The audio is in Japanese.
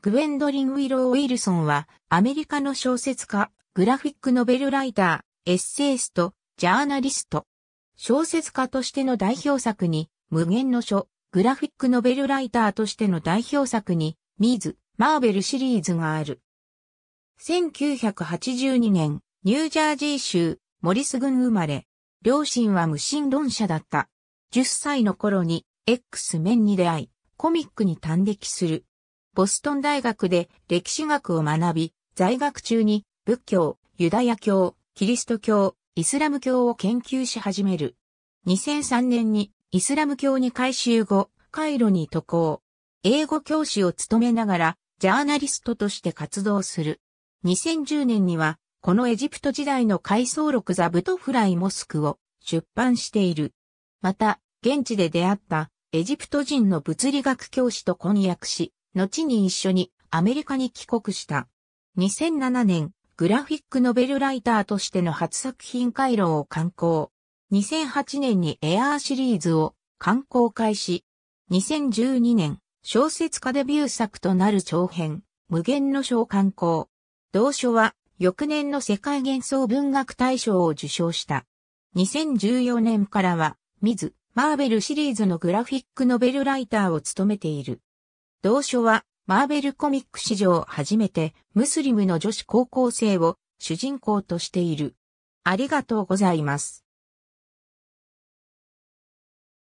グエンドリン・ウィロー・ウィルソンは、アメリカの小説家、グラフィックノベルライター、エッセイスト、ジャーナリスト。小説家としての代表作に、無限の書、グラフィックノベルライターとしての代表作に、ミーズ、マーベルシリーズがある。1982年、ニュージャージー州、モリス郡生まれ。両親は無神論者だった。10歳の頃に、X 面に出会い、コミックに短撃する。ボストン大学で歴史学を学び、在学中に仏教、ユダヤ教、キリスト教、イスラム教を研究し始める。2003年にイスラム教に改修後、カイロに渡航。英語教師を務めながら、ジャーナリストとして活動する。2010年には、このエジプト時代の回想録ザブトフライモスクを出版している。また、現地で出会ったエジプト人の物理学教師と婚約し、後に一緒にアメリカに帰国した。2007年、グラフィックノベルライターとしての初作品回路を刊行。2008年にエアーシリーズを刊行開始。2012年、小説家デビュー作となる長編、無限の書を刊行。同書は、翌年の世界幻想文学大賞を受賞した。2014年からは、ミズ、マーベルシリーズのグラフィックノベルライターを務めている。同書は、マーベルコミック史上初めて、ムスリムの女子高校生を主人公としている。ありがとうございます。